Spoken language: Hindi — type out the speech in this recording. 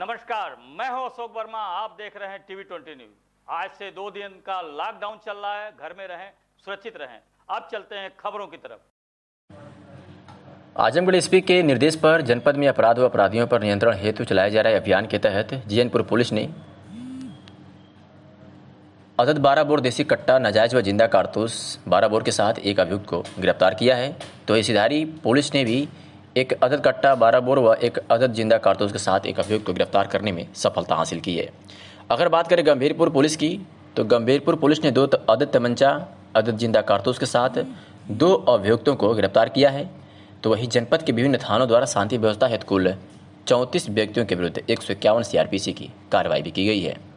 नमस्कार मैं हूं अशोक वर्मा आप देख रहे हैं टीवी ट्वेंटी न्यूज आज से दो दिन का लॉकडाउन चल रहा है घर में रहें सुरक्षित रहें अब चलते हैं खबरों की तरफ आजमगढ़ एसपी के निर्देश पर जनपद में अपराध व अपराधियों पर नियंत्रण हेतु चलाए जा रहे अभियान के तहत जीएनपुर पुलिस ने अदद बारह बोर देसी कट्टा नजायज व जिंदा कारतूस बारह बोर के साथ एक अभियुक्त को गिरफ्तार किया है तो इसीधारी पुलिस ने भी एक अदद कट्टा बारह बोर व एक अदद जिंदा कारतूस के साथ एक अभियुक्त को गिरफ्तार करने में सफलता हासिल की है अगर बात करें गंभीरपुर पुलिस की तो गंभीरपुर पुलिस ने दो अदद तमंचा अदद जिंदा कारतूस के साथ दो अभियुक्तों को गिरफ्तार किया है तो वहीं जनपद के विभिन्न थानों द्वारा शांति व्यवस्था हेतु कुल चौंतीस व्यक्तियों के विरुद्ध एक सौ इक्यावन सी की कार्रवाई भी की गई है